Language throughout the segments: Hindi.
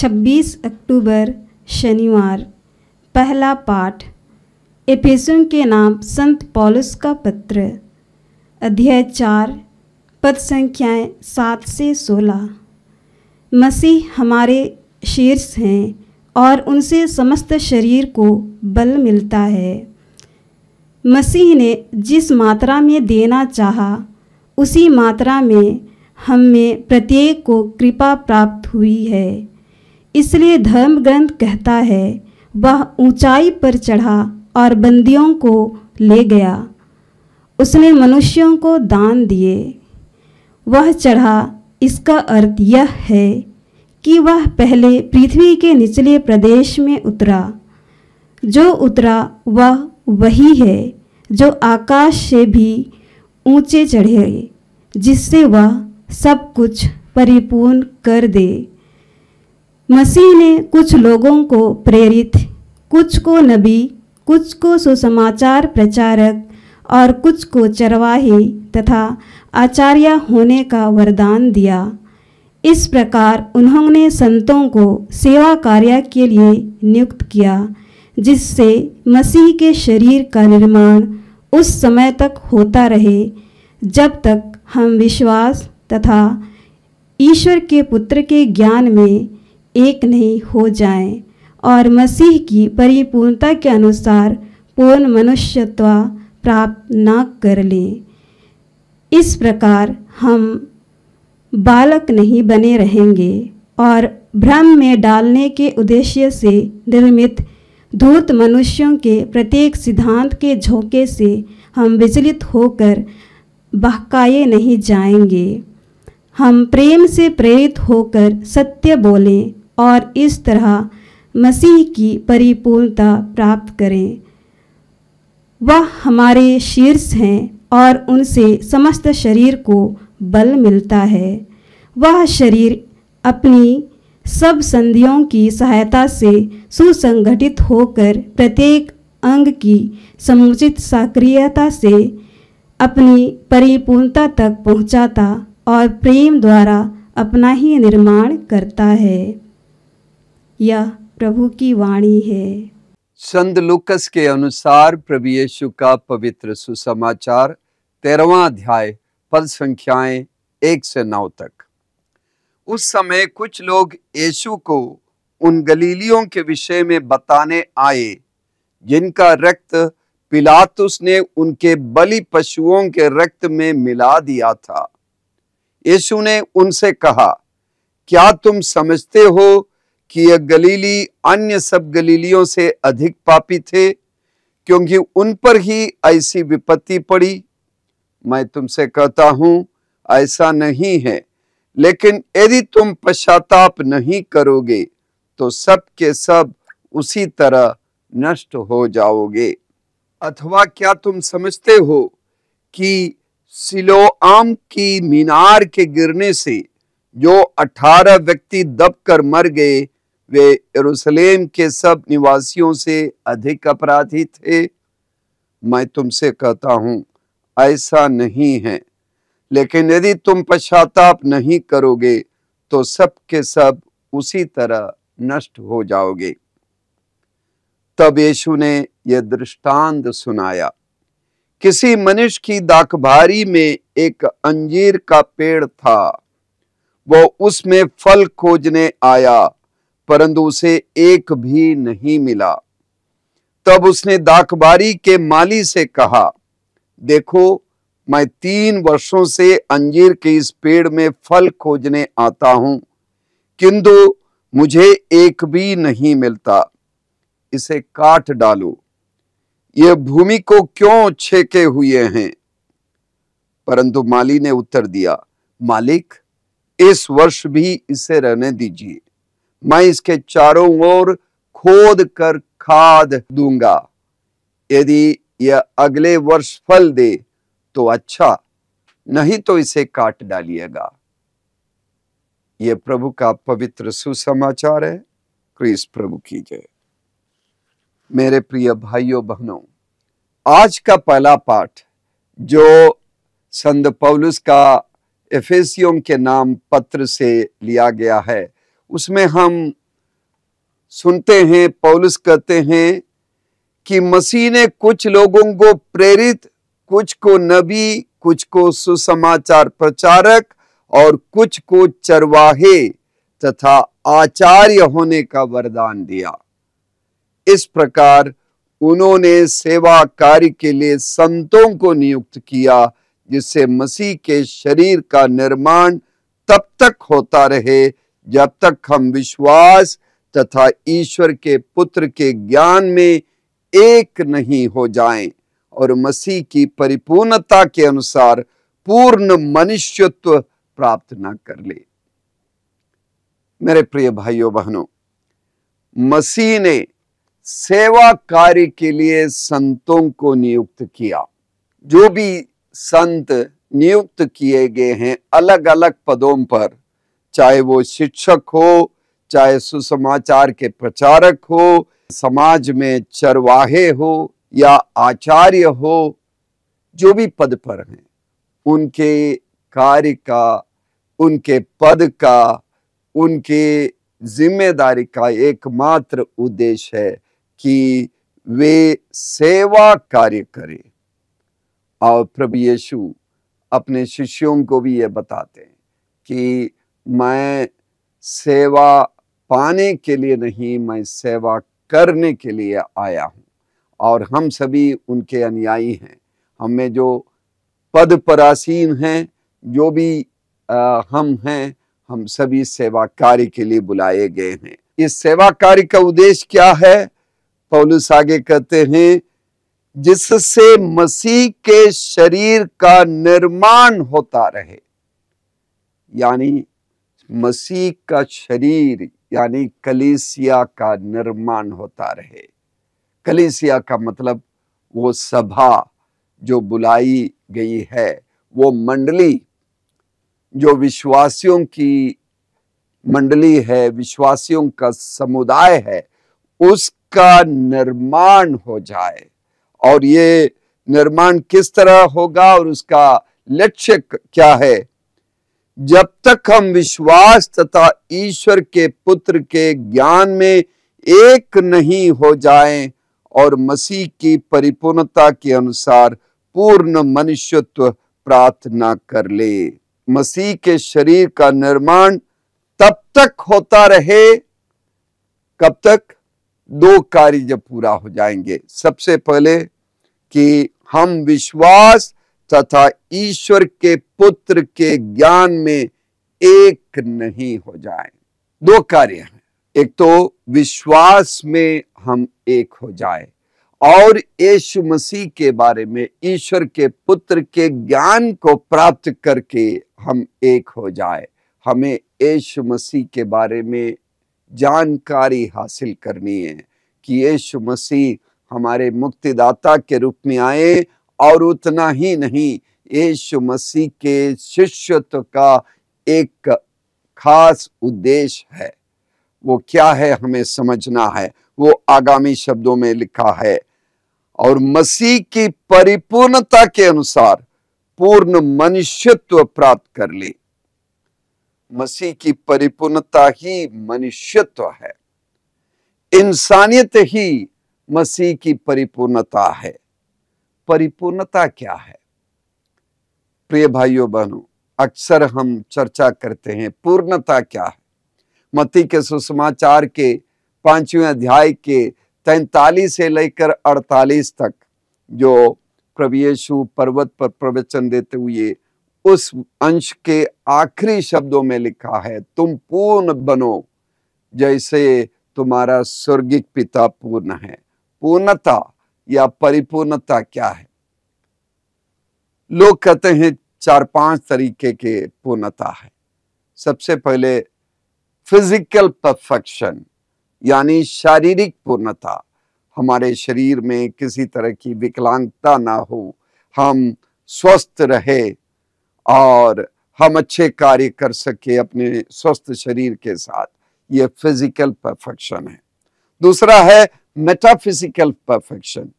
छब्बीस अक्टूबर शनिवार पहला पाठ एफेसों के नाम संत पॉलस का पत्र अध्याय चार पद संख्याएं सात से सोलह मसीह हमारे शीर्ष हैं और उनसे समस्त शरीर को बल मिलता है मसीह ने जिस मात्रा में देना चाहा उसी मात्रा में हम में प्रत्येक को कृपा प्राप्त हुई है इसलिए धर्म ग्रंथ कहता है वह ऊंचाई पर चढ़ा और बंदियों को ले गया उसने मनुष्यों को दान दिए वह चढ़ा इसका अर्थ यह है कि वह पहले पृथ्वी के निचले प्रदेश में उतरा जो उतरा वह वही है जो आकाश से भी ऊंचे चढ़े जिससे वह सब कुछ परिपूर्ण कर दे मसीह ने कुछ लोगों को प्रेरित कुछ को नबी कुछ को सुसमाचार प्रचारक और कुछ को चरवाही तथा आचार्य होने का वरदान दिया इस प्रकार उन्होंने संतों को सेवा कार्य के लिए नियुक्त किया जिससे मसीह के शरीर का निर्माण उस समय तक होता रहे जब तक हम विश्वास तथा ईश्वर के पुत्र के ज्ञान में एक नहीं हो जाएं और मसीह की परिपूर्णता के अनुसार पूर्ण मनुष्यत्व प्राप्त न कर लें इस प्रकार हम बालक नहीं बने रहेंगे और भ्रम में डालने के उद्देश्य से निर्मित धूत मनुष्यों के प्रत्येक सिद्धांत के झोंके से हम विचलित होकर बहकाए नहीं जाएंगे हम प्रेम से प्रेरित होकर सत्य बोलें और इस तरह मसीह की परिपूर्णता प्राप्त करें वह हमारे शीर्ष हैं और उनसे समस्त शरीर को बल मिलता है वह शरीर अपनी सब संधियों की सहायता से सुसंगठित होकर प्रत्येक अंग की समुचित सक्रियता से अपनी परिपूर्णता तक पहुंचाता और प्रेम द्वारा अपना ही निर्माण करता है यह प्रभु की वाणी है संत लुकस के अनुसार प्रभु यीशु का पवित्र सुसमाचार तेरवा अध्याय पद संख्याएं एक से नौ तक उस समय कुछ लोग यीशु को उन गलीलियों के विषय में बताने आए जिनका रक्त पिलातुस ने उनके बलि पशुओं के रक्त में मिला दिया था यीशु ने उनसे कहा क्या तुम समझते हो कि यह गलीली अन्य सब गलीलियों से अधिक पापी थे क्योंकि उन पर ही ऐसी विपत्ति पड़ी मैं तुमसे कहता हूं ऐसा नहीं है लेकिन यदि तुम पश्चाताप नहीं करोगे तो सब के सब उसी तरह नष्ट हो जाओगे अथवा क्या तुम समझते हो कि सिलोआम की मीनार के गिरने से जो अठारह व्यक्ति दबकर मर गए वे यरूशलेम के सब निवासियों से अधिक अपराधी थे मैं तुमसे कहता हूं ऐसा नहीं है लेकिन यदि तुम पश्चाताप नहीं करोगे तो सब के सब उसी तरह नष्ट हो जाओगे तब यीशु ने यह दृष्टांत सुनाया किसी मनुष्य की दाखभारी में एक अंजीर का पेड़ था वो उसमें फल खोजने आया परंतु उसे एक भी नहीं मिला तब उसने दाकबारी के माली से कहा देखो मैं तीन वर्षों से अंजीर के इस पेड़ में फल खोजने आता हूं किंतु मुझे एक भी नहीं मिलता इसे काट डालो ये भूमि को क्यों छेके हुए हैं परंतु माली ने उत्तर दिया मालिक इस वर्ष भी इसे रहने दीजिए मैं इसके चारों ओर खोद कर खाद दूंगा यदि यह अगले वर्ष फल दे तो अच्छा नहीं तो इसे काट डालिएगा यह प्रभु का पवित्र सुसमाचार है क्रिस प्रभु की जय मेरे प्रिय भाइयों बहनों आज का पहला पाठ जो संत पौलुस का एफेसियों के नाम पत्र से लिया गया है उसमें हम सुनते हैं पौलुस कहते हैं कि मसीह ने कुछ लोगों को प्रेरित कुछ को नबी कुछ को सुसमाचार प्रचारक और कुछ को चरवाहे तथा आचार्य होने का वरदान दिया इस प्रकार उन्होंने सेवा कार्य के लिए संतों को नियुक्त किया जिससे मसीह के शरीर का निर्माण तब तक होता रहे जब तक हम विश्वास तथा ईश्वर के पुत्र के ज्ञान में एक नहीं हो जाएं और मसीह की परिपूर्णता के अनुसार पूर्ण मनुष्यत्व प्राप्त न कर ले मेरे प्रिय भाइयों बहनों मसीह ने सेवा कार्य के लिए संतों को नियुक्त किया जो भी संत नियुक्त किए गए हैं अलग अलग पदों पर चाहे वो शिक्षक हो चाहे सुसमाचार के प्रचारक हो समाज में चरवाहे हो या आचार्य हो जो भी पद पर हैं उनके कार्य का उनके पद का उनके जिम्मेदारी का एकमात्र उद्देश्य है कि वे सेवा कार्य करें और प्रभु यीशु अपने शिष्यों को भी ये बताते हैं कि मैं सेवा पाने के लिए नहीं मैं सेवा करने के लिए आया हूँ और हम सभी उनके अनुयायी हैं हमें जो पद परासीन हैं जो भी आ, हम हैं हम सभी सेवा कार्य के लिए बुलाए गए हैं इस सेवा कार्य का उद्देश्य क्या है पौलुस आगे कहते हैं जिससे मसीह के शरीर का निर्माण होता रहे यानी मसीह का शरीर यानी कलीसिया का निर्माण होता रहे कलीसिया का मतलब वो सभा जो बुलाई गई है वो मंडली जो विश्वासियों की मंडली है विश्वासियों का समुदाय है उसका निर्माण हो जाए और ये निर्माण किस तरह होगा और उसका लक्ष्य क्या है जब तक हम विश्वास तथा ईश्वर के पुत्र के ज्ञान में एक नहीं हो जाएं और मसीह की परिपूर्णता के अनुसार पूर्ण मनुष्यत्व प्रार्थना कर ले मसीह के शरीर का निर्माण तब तक होता रहे कब तक दो कार्य जब पूरा हो जाएंगे सबसे पहले कि हम विश्वास तथा ईश्वर के पुत्र के ज्ञान में एक नहीं हो जाए दो कार्य हैं एक तो विश्वास में हम एक हो जाए और यीशु मसीह के बारे में ईश्वर के पुत्र के ज्ञान को प्राप्त करके हम एक हो जाए हमें यीशु मसीह के बारे में जानकारी हासिल करनी है कि यीशु मसीह हमारे मुक्तिदाता के रूप में आए और उतना ही नहीं यीशु मसीह के शिष्यत्व का एक खास उद्देश्य है वो क्या है हमें समझना है वो आगामी शब्दों में लिखा है और मसीह की परिपूर्णता के अनुसार पूर्ण मनुष्यत्व प्राप्त कर ले मसीह की परिपूर्णता ही मनुष्यत्व है इंसानियत ही मसीह की परिपूर्णता है परिपूर्णता क्या है प्रिय भाइयों बहनों अक्सर हम चर्चा करते हैं पूर्णता क्या है मती के सुसमाचार के पांचवें अध्याय के तैतालीस से लेकर अड़तालीस तक जो प्रवेशु पर्वत पर प्रवचन देते हुए उस अंश के आखिरी शब्दों में लिखा है तुम पूर्ण बनो जैसे तुम्हारा स्वर्गिक पिता पूर्ण है पूर्णता या परिपूर्णता क्या है लोग कहते हैं चार पांच तरीके के पूर्णता है सबसे पहले फिजिकल परफेक्शन यानी शारीरिक पूर्णता हमारे शरीर में किसी तरह की विकलांगता ना हो हम स्वस्थ रहे और हम अच्छे कार्य कर सके अपने स्वस्थ शरीर के साथ ये फिजिकल परफेक्शन है दूसरा है मेटाफिजिकल परफेक्शन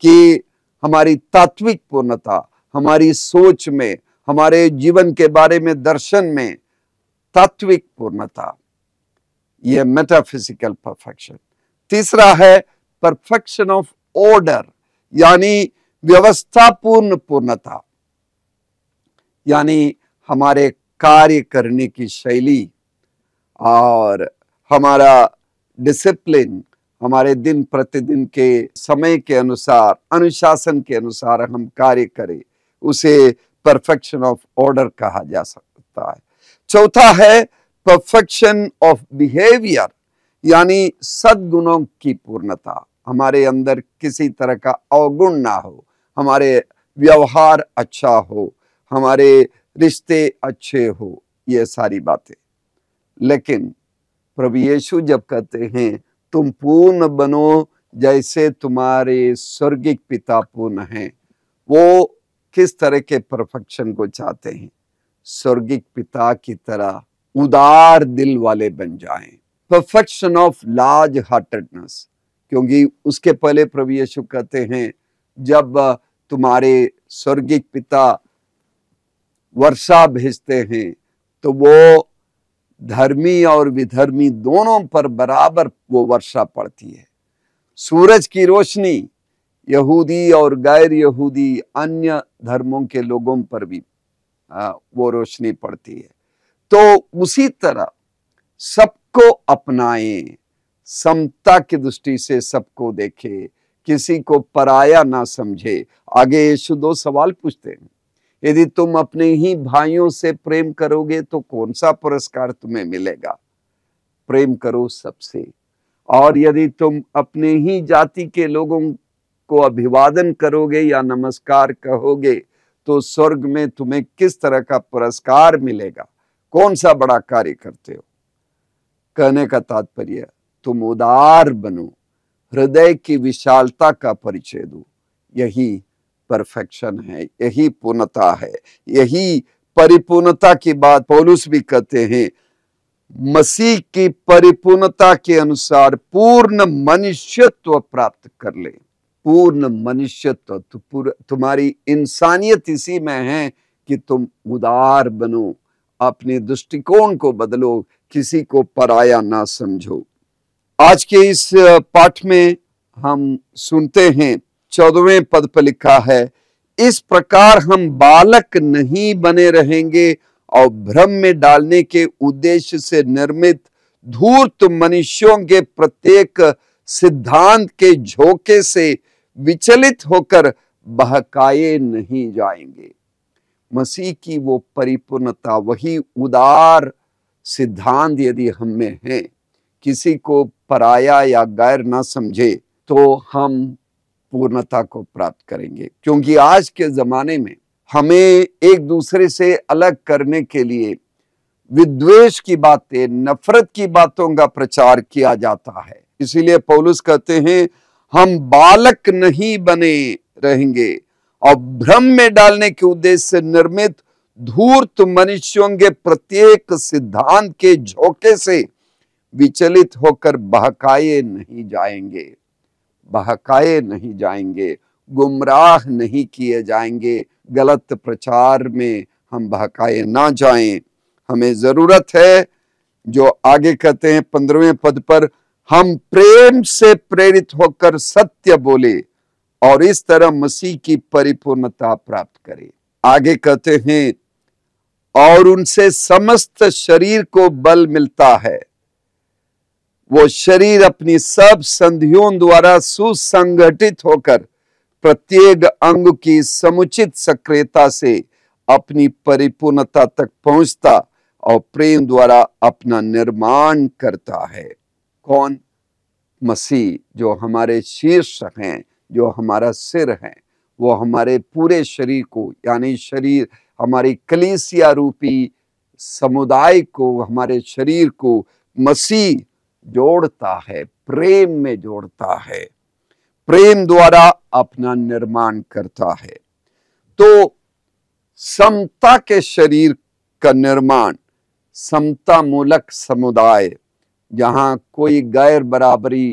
कि हमारी तात्विक पूर्णता हमारी सोच में हमारे जीवन के बारे में दर्शन में तात्विक पूर्णता यह मेटाफिजिकल परफेक्शन तीसरा है परफेक्शन ऑफ ऑर्डर यानी व्यवस्थापूर्ण पूर्णता यानी हमारे कार्य करने की शैली और हमारा डिसिप्लिन हमारे दिन प्रतिदिन के समय के अनुसार अनुशासन के अनुसार हम कार्य करें उसे परफेक्शन ऑफ ऑर्डर कहा जा सकता है चौथा है परफेक्शन ऑफ बिहेवियर यानी सद्गुणों की पूर्णता हमारे अंदर किसी तरह का अवगुण ना हो हमारे व्यवहार अच्छा हो हमारे रिश्ते अच्छे हो ये सारी बातें लेकिन प्रभु यीशु जब कहते हैं तुम पूर्ण बनो जैसे तुम्हारे स्वर्गिक पिता पूर्ण हैं वो किस तरह के परफेक्शन को चाहते हैं स्वर्गिक पिता की तरह उदार दिल वाले बन जाएं परफेक्शन ऑफ लार्ज हार्टेडनेस क्योंकि उसके पहले प्रभु यीशु कहते हैं जब तुम्हारे स्वर्गिक पिता वर्षा भेजते हैं तो वो धर्मी और विधर्मी दोनों पर बराबर वो वर्षा पड़ती है सूरज की रोशनी यहूदी और गैर यहूदी अन्य धर्मों के लोगों पर भी वो रोशनी पड़ती है तो उसी तरह सबको अपनाएं समता की दृष्टि से सबको देखें किसी को पराया ना समझे आगे यशु दो सवाल पूछते हैं यदि तुम अपने ही भाइयों से प्रेम करोगे तो कौन सा पुरस्कार तुम्हें मिलेगा प्रेम करो सबसे और यदि तुम अपने ही जाति के लोगों को अभिवादन करोगे या नमस्कार कहोगे तो स्वर्ग में तुम्हें किस तरह का पुरस्कार मिलेगा कौन सा बड़ा कार्य करते हो कहने का तात्पर्य तुम उदार बनो हृदय की विशालता का परिचय दो यही परफेक्शन है यही पूर्णता है यही परिपूर्णता की बात पौलुस भी कहते हैं मसीह की परिपूर्णता के अनुसार पूर्ण मनुष्यत्व प्राप्त कर ले पूर्ण मनुष्यत्व तुम्हारी इंसानियत इसी में है कि तुम उदार बनो अपने दृष्टिकोण को बदलो किसी को पराया ना समझो आज के इस पाठ में हम सुनते हैं चौदहवें पद पर लिखा है इस प्रकार हम बालक नहीं बने रहेंगे और भ्रम में डालने के उद्देश्य से निर्मित धूर्त मनुष्यों के प्रत्येक सिद्धांत के झोंके से विचलित होकर बहकाए नहीं जाएंगे मसीह की वो परिपूर्णता वही उदार सिद्धांत यदि हम में है किसी को पराया या गैर ना समझे तो हम पूर्णता को प्राप्त करेंगे क्योंकि आज के ज़माने में हमें एक दूसरे से अलग करने के लिए विद्वेष की बातें नफरत की बातों का प्रचार किया जाता है इसीलिए पौलुस कहते हैं हम बालक नहीं बने रहेंगे और भ्रम में डालने के उद्देश्य से निर्मित धूर्त मनुष्यों के प्रत्येक सिद्धांत के झोंके से विचलित होकर बहकाए नहीं जाएंगे बहकाए नहीं जाएंगे गुमराह नहीं किए जाएंगे गलत प्रचार में हम बहकाए ना जाएं हमें ज़रूरत है जो आगे कहते हैं पंद्रहवें पद पर हम प्रेम से प्रेरित होकर सत्य बोले और इस तरह मसीह की परिपूर्णता प्राप्त करें आगे कहते हैं और उनसे समस्त शरीर को बल मिलता है वो शरीर अपनी सब संधियों द्वारा सुसंगठित होकर प्रत्येक अंग की समुचित सक्रियता से अपनी परिपूर्णता तक पहुंचता और प्रेम द्वारा अपना निर्माण करता है कौन मसीह जो हमारे शीर्ष हैं जो हमारा सिर है वो हमारे पूरे शरीर को यानी शरीर हमारी कलीसिया रूपी समुदाय को हमारे शरीर को मसीह जोड़ता है प्रेम में जोड़ता है प्रेम द्वारा अपना निर्माण करता है तो समता के शरीर का निर्माण समता मूलक समुदाय जहाँ कोई गैर बराबरी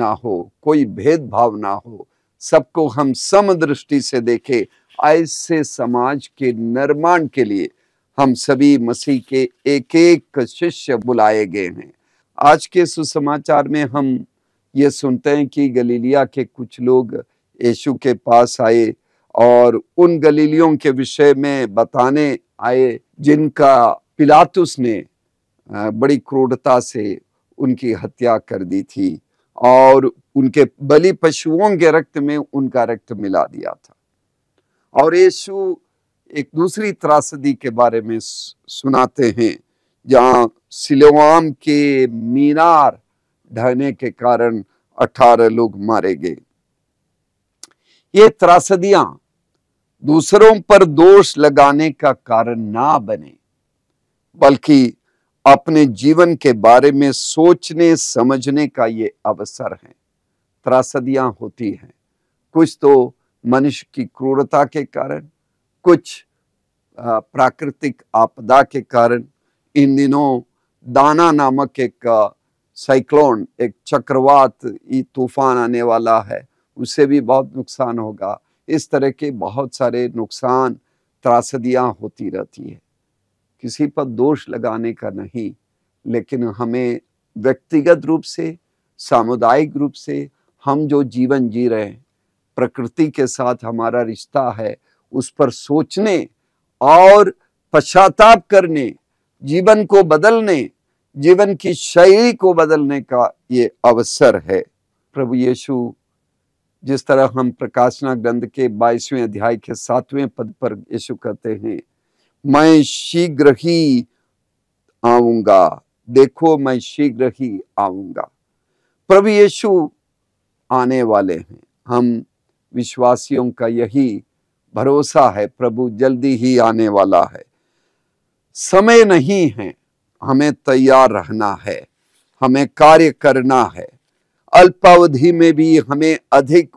ना हो कोई भेदभाव ना हो सबको हम सम दृष्टि से देखें ऐसे समाज के निर्माण के लिए हम सभी मसीह के एक एक शिष्य बुलाए गए हैं आज के सुसमाचार में हम ये सुनते हैं कि गलीलिया के कुछ लोग यशु के पास आए और उन गलीलियों के विषय में बताने आए जिनका पिलातुस ने बड़ी क्रूरता से उनकी हत्या कर दी थी और उनके बलि पशुओं के रक्त में उनका रक्त मिला दिया था और यीशु एक दूसरी त्रासदी के बारे में सुनाते हैं जहाँ सिलोवाम के मीनार ढहने के कारण 18 लोग मारे गए ये त्रासदियां दूसरों पर दोष लगाने का कारण ना बने बल्कि अपने जीवन के बारे में सोचने समझने का ये अवसर है त्रासदियां होती हैं कुछ तो मनुष्य की क्रूरता के कारण कुछ प्राकृतिक आपदा के कारण इन दिनों दाना नामक एक साइक्लोन एक चक्रवात तूफान आने वाला है उससे भी बहुत नुकसान होगा इस तरह के बहुत सारे नुकसान त्रासदियाँ होती रहती है किसी पर दोष लगाने का नहीं लेकिन हमें व्यक्तिगत रूप से सामुदायिक रूप से हम जो जीवन जी रहे हैं प्रकृति के साथ हमारा रिश्ता है उस पर सोचने और पश्चाताप करने जीवन को बदलने जीवन की शैली को बदलने का ये अवसर है प्रभु यीशु जिस तरह हम प्रकाशना ग्रंथ के बाईसवें अध्याय के सातवें पद पर यीशु कहते हैं मैं शीघ्र ही आऊंगा देखो मैं शीघ्र ही आऊंगा प्रभु यीशु आने वाले हैं हम विश्वासियों का यही भरोसा है प्रभु जल्दी ही आने वाला है समय नहीं है हमें तैयार रहना है हमें कार्य करना है अल्पावधि में भी हमें अधिक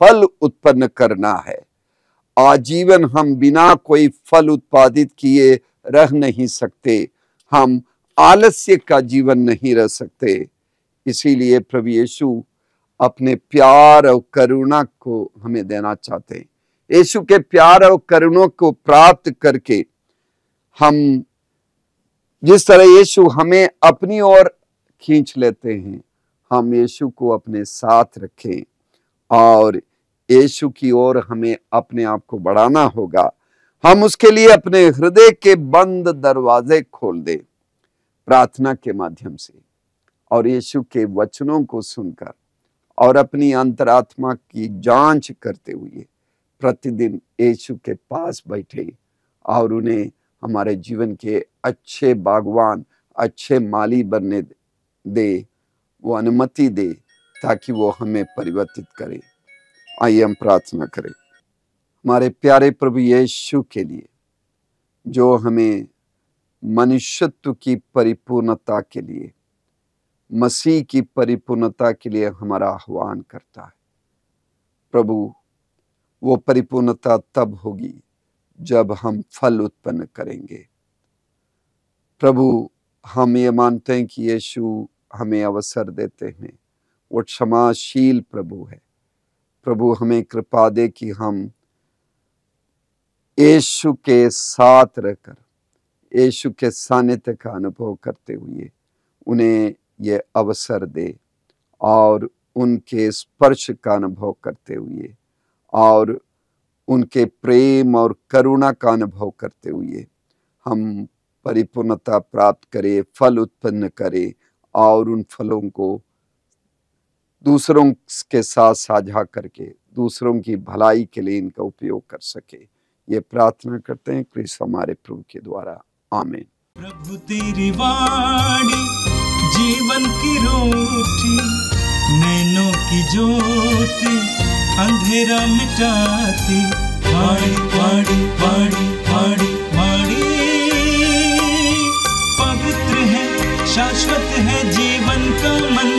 फल उत्पन्न करना है आजीवन हम बिना कोई फल उत्पादित किए रह नहीं सकते हम आलस्य का जीवन नहीं रह सकते इसीलिए प्रभु यीशु अपने प्यार और करुणा को हमें देना चाहते हैं यीशु के प्यार और करुणा को प्राप्त करके हम जिस तरह यीशु हमें अपनी ओर खींच लेते हैं हम यीशु को अपने साथ रखें और यीशु की ओर हमें अपने आप को बढ़ाना होगा हम उसके लिए अपने हृदय के बंद दरवाजे खोल दें प्रार्थना के माध्यम से और यीशु के वचनों को सुनकर और अपनी अंतरात्मा की जांच करते हुए प्रतिदिन यीशु के पास बैठे और उन्हें हमारे जीवन के अच्छे बागवान अच्छे माली बनने दे वो अनुमति दे ताकि वो हमें परिवर्तित करे आइए हम प्रार्थना करें हमारे प्यारे प्रभु यीशु के लिए जो हमें मनुष्यत्व की परिपूर्णता के लिए मसीह की परिपूर्णता के लिए हमारा आह्वान करता है प्रभु वो परिपूर्णता तब होगी जब हम फल उत्पन्न करेंगे प्रभु हम ये मानते हैं कि यीशु हमें अवसर देते हैं वो क्षमाशील प्रभु है प्रभु हमें कृपा दे कि हम यीशु के साथ रहकर यीशु के सानिध्य का अनुभव करते हुए उन्हें ये अवसर दे और उनके स्पर्श का अनुभव करते हुए और उनके प्रेम और करुणा का अनुभव करते हुए हम परिपूर्णता प्राप्त करें फल उत्पन्न करें और उन फलों को दूसरों के साथ साझा करके दूसरों की भलाई के लिए इनका उपयोग कर सके ये प्रार्थना करते हैं कृष्ण हमारे प्रभु के द्वारा आमेन प्रभु तेरी वाणी जीवन की रोटी नैनो की ज्योति अंधेरा मिटाती पाड़ी पाड़ी पाड़ी पाड़ी पाड़ी पवित्र है शाश्वत है जीवन का मंदिर